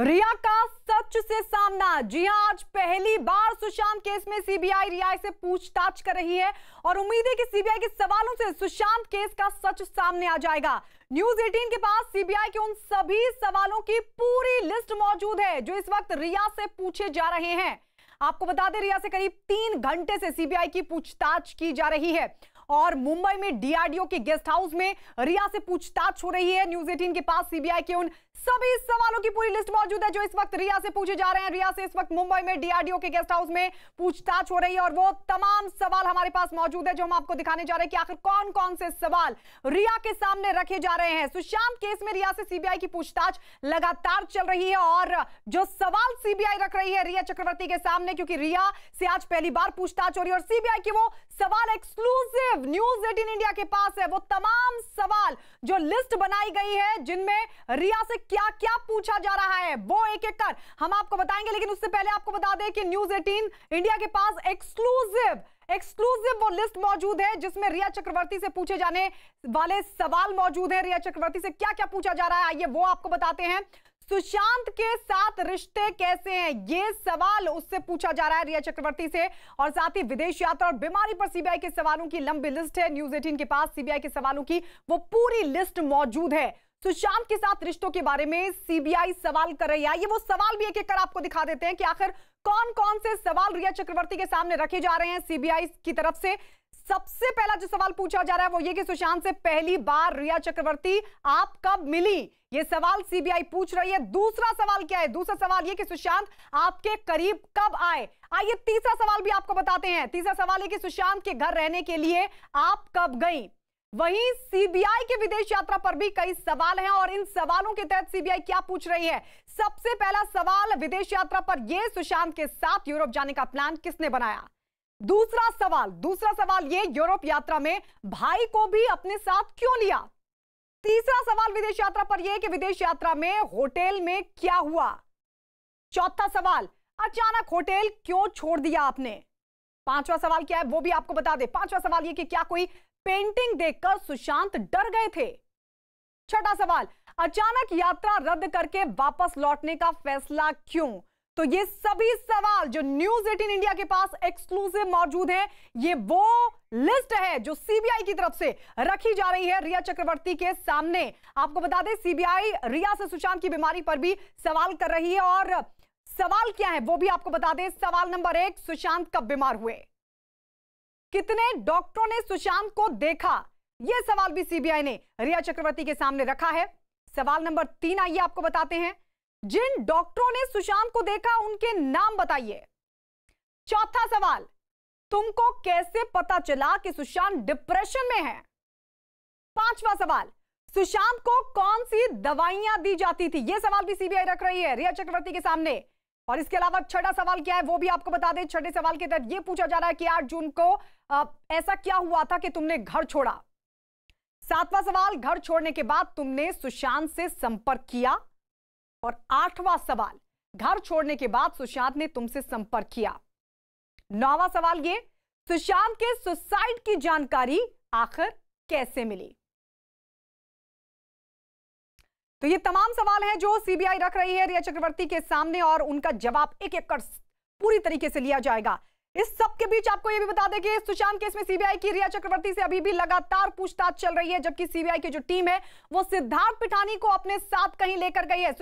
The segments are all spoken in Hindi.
रिया का सच से सामना जी हां आज पहली बार सुशांत केस में सीबीआई रिया से पूछताछ कर रही है और उम्मीद है कि सीबीआई के सवालों से सुशांत केस का सच सामने आ जाएगा न्यूज 18 के पास सीबीआई के उन सभी सवालों की पूरी लिस्ट मौजूद है जो इस वक्त रिया से पूछे जा रहे हैं आपको बता दें रिया से करीब तीन घंटे से सीबीआई की पूछताछ की जा रही है और मुंबई में डीआरडीओ के गेस्ट हाउस में रिया से पूछताछ हो रही है न्यूज एटीन के पास सीबीआई के उन सभी सवालों की पूरी लिस्ट मौजूद है जो इस वक्त रिया से पूछे जा रहे हैं रिया से इस वक्त मुंबई में डीआरडीओ के गेस्ट हाउस में पूछताछ हो रही है और वो तमाम सवाल हमारे पास मौजूद है जो हम आपको दिखाने जा रहे हैं कि आखिर कौन कौन से सवाल रिया के सामने रखे जा रहे हैं सुशांत केस में रिया से सीबीआई की पूछताछ लगातार चल रही है और जो सवाल सीबीआई रख रही है रिया चक्रवर्ती के सामने क्योंकि रिया से आज पहली बार पूछताछ हो रही है और सीबीआई की वो सवाल एक्सक्लूसिव न्यूज एटीन इंडिया के पास है वो तमाम सवाल जो लिस्ट बनाई गई है जिनमें रिया से क्या क्या पूछा जा रहा है वो एक एक कर हम आपको बताएंगे लेकिन उससे पहले आपको बता दें कि न्यूज एटीन इंडिया के पास एक्सक्लूसिव एक्सक्लूसिव वो लिस्ट मौजूद है जिसमें रिया चक्रवर्ती से पूछे जाने वाले सवाल मौजूद है रिया चक्रवर्ती से क्या क्या पूछा जा रहा है आइए वो आपको बताते हैं सुशांत के साथ रिश्ते कैसे हैं ये सवाल उससे पूछा जा रहा है रिया चक्रवर्ती से और साथ ही विदेश यात्रा और बीमारी पर सीबीआई के सवालों की लंबी लिस्ट है न्यूज एटीन के पास सीबीआई के सवालों की वो पूरी लिस्ट मौजूद है सुशांत के साथ रिश्तों के बारे में सीबीआई सवाल कर रही है ये वो सवाल भी एक एक कर आपको दिखा देते हैं कि आखिर कौन कौन से सवाल रिया चक्रवर्ती के सामने रखे जा रहे हैं सीबीआई की तरफ से सबसे पहला जो सवाल पूछा जा रहा है वो ये कि सुशांत से पहली बार रिया चक्रवर्ती आप कब मिली ये सवाल सीबीआई पूछ रही है दूसरा सवाल क्या है दूसरा सवाल ये कि सुशांत आपके करीब कब आए आइए तीसरा सवाल भी आपको बताते हैं तीसरा सवाल है कि सुशांत के घर रहने के लिए आप कब गई वहीं सीबीआई के विदेश यात्रा पर भी कई सवाल हैं और इन सवालों के तहत सीबीआई क्या पूछ रही है सबसे पहला सवाल विदेश यात्रा पर यह सुशांत के साथ यूरोप जाने का प्लान किसने बनाया दूसरा सवाल दूसरा सवाल ये यूरोप यात्रा में भाई को भी अपने साथ क्यों लिया तीसरा सवाल विदेश यात्रा पर यह कि विदेश यात्रा में होटल में क्या हुआ चौथा सवाल अचानक होटल क्यों छोड़ दिया आपने पांचवा सवाल क्या है वो भी आपको बता दे पांचवा सवाल ये कि क्या कोई पेंटिंग देखकर सुशांत डर गए थे छठा सवाल अचानक यात्रा रद्द करके वापस लौटने का फैसला क्यों तो ये सभी सवाल जो न्यूज एटीन इंडिया के पास एक्सक्लूसिव मौजूद है ये वो लिस्ट है जो सीबीआई की तरफ से रखी जा रही है रिया चक्रवर्ती के सामने आपको बता दें सीबीआई रिया से सुशांत की बीमारी पर भी सवाल कर रही है और सवाल क्या है वो भी आपको बता दें सवाल नंबर एक सुशांत कब बीमार हुए कितने डॉक्टरों ने सुशांत को देखा यह सवाल भी सीबीआई ने रिया चक्रवर्ती के सामने रखा है सवाल नंबर तीन आइए आपको बताते हैं जिन डॉक्टरों ने सुशांत को देखा उनके नाम बताइए चौथा सवाल तुमको कैसे पता चला कि सुशांत डिप्रेशन में है पांचवा सवाल सुशांत को कौन सी दवाइयां दी जाती थी यह सवाल भी सीबीआई रख रही है रिया चक्रवर्ती के सामने और इसके अलावा छठा सवाल क्या है वो भी आपको बता दें छठे सवाल के तहत यह पूछा जा रहा है कि आठ जून को आ, ऐसा क्या हुआ था कि तुमने घर छोड़ा सातवां सवाल घर छोड़ने के बाद तुमने सुशांत से संपर्क किया और आठवां सवाल घर छोड़ने के बाद सुशांत ने तुमसे संपर्क किया नौवा सवाल ये सुशांत के सुसाइड की जानकारी आखिर कैसे मिली तो ये तमाम सवाल हैं जो सीबीआई रख रही है रिया चक्रवर्ती के सामने और उनका जवाब एक एक कर पूरी तरीके से लिया जाएगा इस सब के बीच आपको यह भी बता दें कि सुशांत केस में सीबीआई की रिया चक्रवर्ती से अभी भी लगातार पूछताछ चल रही है जबकि सीबीआई की जो टीम है वो सिद्धार्थ पिठानी को अपने साथ कहीं लेकर गई है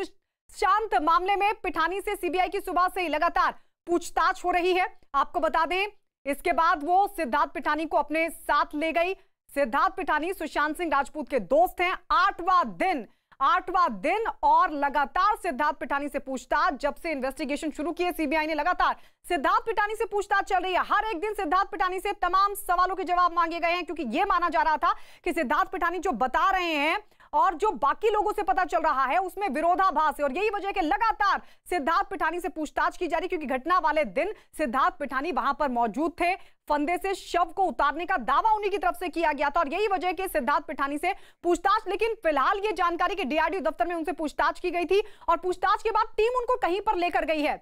शांत मामले में पिठानी से सीबीआई की सुबह से ही लगातार पूछताछ हो रही है आपको बता दें इसके बाद वो सिद्धार्थ पिठानी को अपने साथ ले गई सिद्धार्थ पिठानी सुशांत सिंह राजपूत के दोस्त हैं आठवां दिन आठवां दिन और लगातार सिद्धार्थ पिठानी से पूछताछ जब से इन्वेस्टिगेशन शुरू किए सीबीआई ने लगातार सिद्धार्थ पिठानी से पूछताछ चल रही है हर एक दिन सिद्धार्थ पिठानी से तमाम सवालों के जवाब मांगे गए हैं क्योंकि यह माना जा रहा था कि सिद्धार्थ पिठानी जो बता रहे हैं और जो बाकी लोगों से पता चल रहा है उसमें विरोधाभास है और यही वजह है कि लगातार सिद्धार्थ पिठानी से पूछताछ की जा रही क्योंकि घटना वाले दिन सिद्धार्थ पिठानी वहां पर मौजूद थे फंदे से शव को उतारने का दावा उन्हीं की तरफ से किया गया था और यही वजह कि सिद्धार्थ पिठानी से पूछताछ लेकिन फिलहाल ये जानकारी कि डीआरडीओ दफ्तर में उनसे पूछताछ की गई थी और पूछताछ के बाद टीम उनको कहीं पर लेकर गई है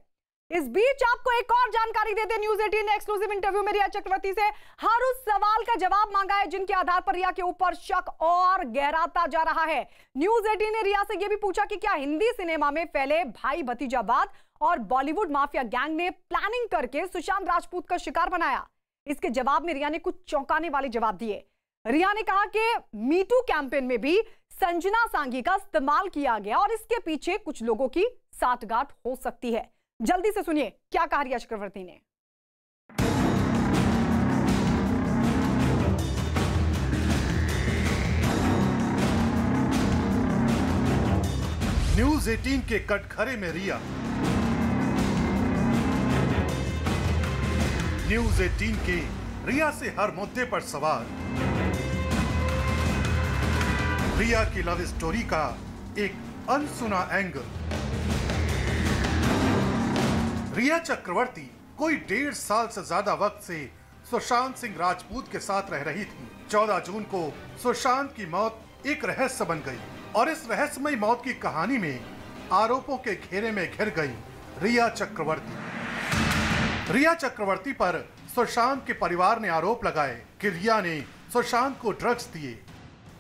इस बीच आपको एक और जानकारी देते न्यूज एटीन एक्सक्लूसिव इंटरव्यू में रिया चक्रवर्ती से हर उस सवाल का जवाब मांगा है जिनके आधार पर रिया के ऊपर शक और गहराता जा रहा है न्यूज एटीन ने रिया से यह भी पूछा कि क्या हिंदी सिनेमा में फैले भाई भतीजाबाद और बॉलीवुड माफिया गैंग ने प्लानिंग करके सुशांत राजपूत का शिकार बनाया इसके जवाब में रिया ने कुछ चौंकाने वाले जवाब दिए रिया ने कहा कि मीटू कैंपेन में भी संजना सांगी का इस्तेमाल किया गया और इसके पीछे कुछ लोगों की साठगांठ हो सकती है जल्दी से सुनिए क्या कहा रिया चक्रवर्ती ने न्यूज 18 के कटघरे में रिया न्यूज 18 के रिया से हर मुद्दे पर सवाल रिया की लव स्टोरी का एक अनसुना एंगल रिया चक्रवर्ती कोई डेढ़ साल से ज्यादा वक्त से सुशांत सिंह राजपूत के साथ रह रही थी 14 जून को सुशांत की मौत एक रहस्य बन गई और इस रहस्यमय मौत की कहानी में आरोपों के घेरे में घिर गई रिया चक्रवर्ती रिया चक्रवर्ती पर सुशांत के परिवार ने आरोप लगाए कि रिया ने सुशांत को ड्रग्स दिए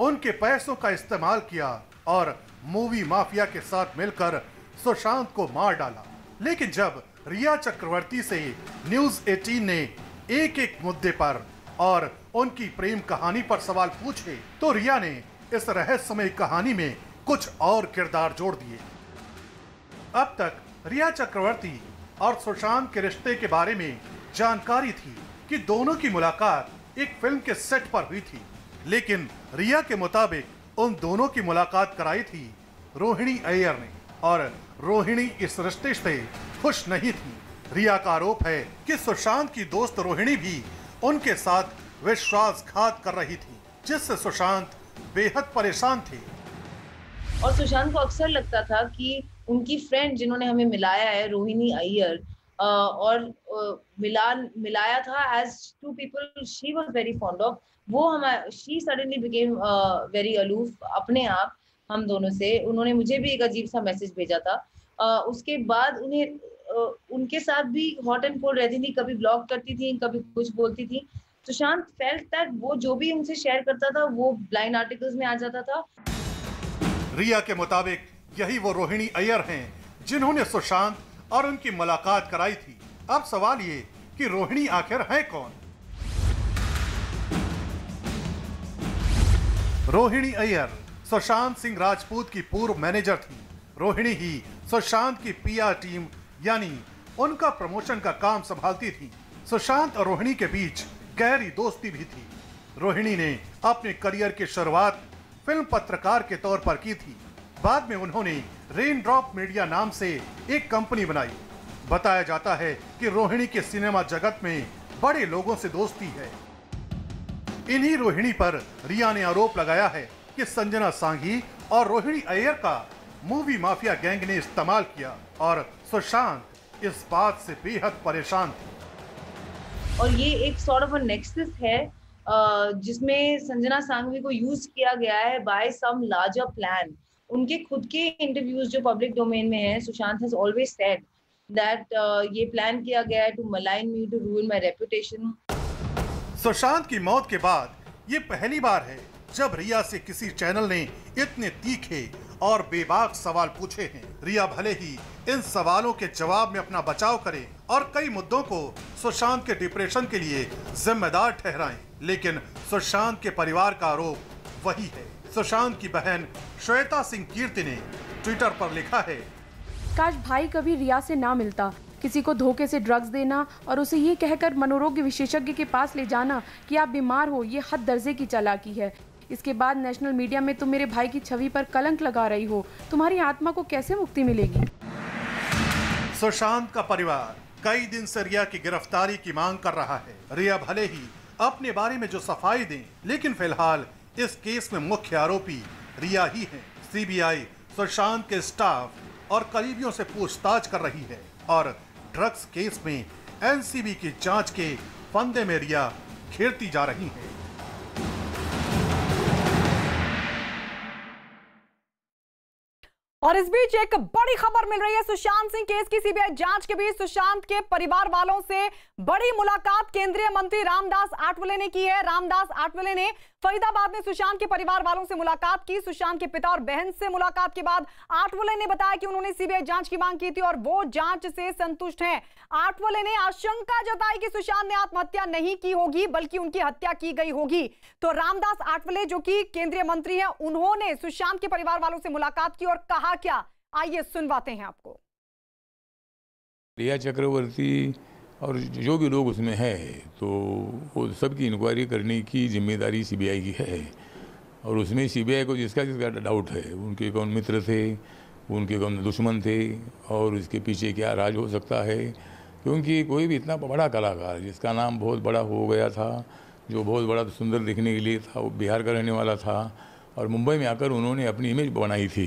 उनके पैसों का इस्तेमाल किया और मूवी माफिया के साथ मिलकर सुशांत को मार डाला लेकिन जब रिया चक्रवर्ती से न्यूज 18 ने एक एक मुद्दे पर और उनकी प्रेम कहानी पर सवाल पूछे तो रिया ने इस रहस्यमय कहानी में कुछ और किरदार जोड़ दिए अब तक रिया चक्रवर्ती और सुशांत के रिश्ते के बारे में जानकारी थी कि दोनों की मुलाकात एक फिल्म के सेट पर हुई थी लेकिन रिया के मुताबिक उन दोनों की मुलाकात कराई थी रोहिणी अय्यर ने और रोहिणी इस रिश्ते से खुश नहीं थी रिया का आरोप है कि सुशांत की दोस्त रोहिणी भी उनके साथ विश्वासघात कर रही थी जिससे सुशांत बेहद परेशान थे और सुशांत को अक्सर लगता था कि उनकी फ्रेंड जिन्होंने हमें मिलाया है रोहिणी अय्यर और मिलान मिलाया था as to people she was very fond of वो हमारा she suddenly became very aloof अपने आप हम दोनों से उन्होंने मुझे भी एक अजीब सा मैसेज भेजा था आ, उसके बाद उन्हें आ, उनके साथ भी हॉट एंड कोल्ड रहती थी कभी ब्लॉक करती थी कभी कुछ बोलती थी सुशांत फेल्ट दैट वो जो भी उनसे शेयर करता था वो ब्लाइंड आर्टिकल्स में आ जाता था रिया के मुताबिक यही वो रोहिणी अय्यर हैं जिन्होंने सुशांत और उनकी मुलाकात कराई थी अब सवाल ये कि रोहिणी आखिर है कौन रोहिणी अय्यर सुशांत सिंह राजपूत की पूर्व मैनेजर थी रोहिणी ही सुशांत की पीआर टीम यानी उनका प्रमोशन का काम संभालती थी सुशांत और रोहिणी के बीच गहरी दोस्ती भी थी रोहिणी ने अपने करियर की शुरुआत फिल्म पत्रकार के तौर पर की थी बाद में उन्होंने रेन ड्रॉप मीडिया नाम से एक कंपनी बनाई बताया जाता है कि रोहिणी के सिनेमा जगत में बड़े लोगों से दोस्ती है इन्हीं रोहिणी पर रिया ने आरोप लगाया है कि संजना सांघी और रोहिणी अय्यर का मूवी माफिया गैंग ने इस्तेमाल किया और सुशांत इस बात से बेहद परेशान थे और ये एक सॉर्ट ऑफ नेक्सस है जिसमें संजना सांघवी को यूज किया गया है बाय सम लार्जर प्लान उनके खुद के इंटरव्यूज जो पब्लिक डोमेन में है Sushant has always said that ये प्लान किया गया है to malign me to ruin my reputation Sushant की मौत के बाद ये पहली बार है जब रिया से किसी चैनल ने इतने तीखे और बेबाक सवाल पूछे हैं रिया भले ही इन सवालों के जवाब में अपना बचाव करे और कई मुद्दों को सुशांत के डिप्रेशन के लिए जिम्मेदार ठहराए लेकिन सुशांत के परिवार का आरोप वही है सुशांत की बहन श्वेता सिंह कीर्ति ने ट्विटर पर लिखा है काश भाई कभी रिया से ना मिलता किसी को धोखे से ड्रग्स देना और उसे ये कहकर मनोरोग विशेषज्ञ के पास ले जाना कि आप बीमार हो ये हद दर्जे की चालाकी है इसके बाद नेशनल मीडिया में तुम मेरे भाई की छवि पर कलंक लगा रही हो तुम्हारी आत्मा को कैसे मुक्ति मिलेगी सुशांत का परिवार कई दिन से रिया की गिरफ्तारी की मांग कर रहा है रिया भले ही अपने बारे में जो सफाई दें लेकिन फिलहाल इस केस में मुख्य आरोपी रिया ही है सीबीआई सुशांत के स्टाफ और करीबियों से पूछताछ कर रही है और ड्रग्स केस में एनसीबी की जांच के फंदे में रिया खेरती जा रही है और इस बीच एक बड़ी खबर मिल रही है सुशांत सिंह केस की सीबीआई जांच के बीच सुशांत के परिवार वालों से बड़ी मुलाकात केंद्रीय मंत्री रामदास आठवले ने की है रामदास आठवले ने फरीदाबाद में सुशांत के परिवार वालों से मुलाकात की सुशांत के पिता और बहन से मुलाकात के बाद आठवले ने बताया कि उन्होंने सीबीआई जांच की मांग की थी और वो जांच से संतुष्ट है आठवले ने आशंका जताई कि सुशांत ने आत्महत्या नहीं की होगी बल्कि उनकी हत्या की गई होगी तो रामदास आठवले जो की केंद्रीय मंत्री है उन्होंने सुशांत के परिवार वालों से मुलाकात की और कहा कहा क्या आइए सुनवाते हैं आपको रिया चक्रवर्ती और जो भी लोग उसमें हैं तो वो सबकी इंक्वायरी करने की जिम्मेदारी सीबीआई की है और उसमें सीबीआई को जिसका जिसका डाउट है उनके कौन मित्र थे उनके कौन दुश्मन थे और उसके पीछे क्या राज हो सकता है क्योंकि कोई भी इतना बड़ा कलाकार जिसका नाम बहुत बड़ा हो गया था जो बहुत बड़ा सुंदर दिखने के लिए था वो बिहार का रहने वाला था और मुंबई में आकर उन्होंने अपनी इमेज बनाई थी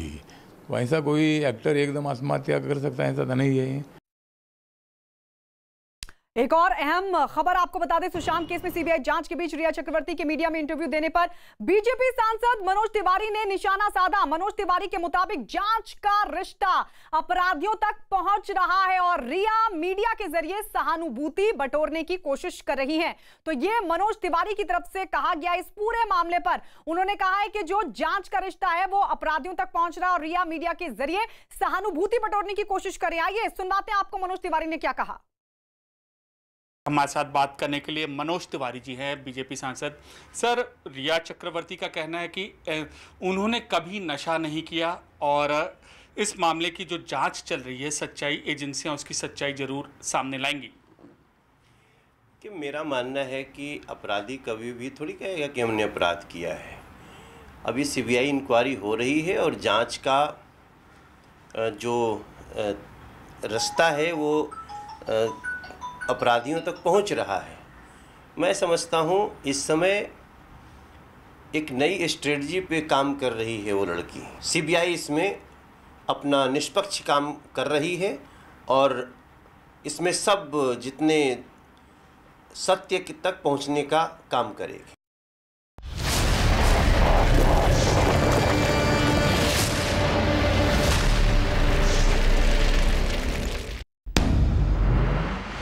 वैसा कोई एक्टर एकदम आत्महत्या कर सकता है ऐसा तो नहीं है एक और अहम खबर आपको बता दें सुशांत केस में सीबीआई जांच के बीच रिया चक्रवर्ती के मीडिया में इंटरव्यू देने पर बीजेपी सांसद मनोज तिवारी ने निशाना साधा मनोज तिवारी के मुताबिक जांच का रिश्ता अपराधियों तक पहुंच रहा है और रिया मीडिया के जरिए सहानुभूति बटोरने की कोशिश कर रही है तो ये मनोज तिवारी की तरफ से कहा गया इस पूरे मामले पर उन्होंने कहा है कि जो जांच का रिश्ता है वो अपराधियों तक पहुंच रहा और रिया मीडिया के जरिए सहानुभूति बटोरने की कोशिश कर रहे आइए सुनवाते हैं आपको मनोज तिवारी ने क्या कहा हमारे साथ बात करने के लिए मनोज तिवारी जी हैं बीजेपी सांसद सर रिया चक्रवर्ती का कहना है कि उन्होंने कभी नशा नहीं किया और इस मामले की जो जांच चल रही है सच्चाई एजेंसियां उसकी सच्चाई जरूर सामने लाएंगी कि मेरा मानना है कि अपराधी कभी भी थोड़ी कहेगा कि हमने अपराध किया है अभी सीबीआई इंक्वायरी हो रही है और जाँच का जो रास्ता है वो अपराधियों तक पहुंच रहा है मैं समझता हूं इस समय एक नई स्ट्रेटजी पे काम कर रही है वो लड़की सीबीआई इसमें अपना निष्पक्ष काम कर रही है और इसमें सब जितने सत्य तक पहुंचने का काम करेगी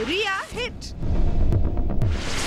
रिया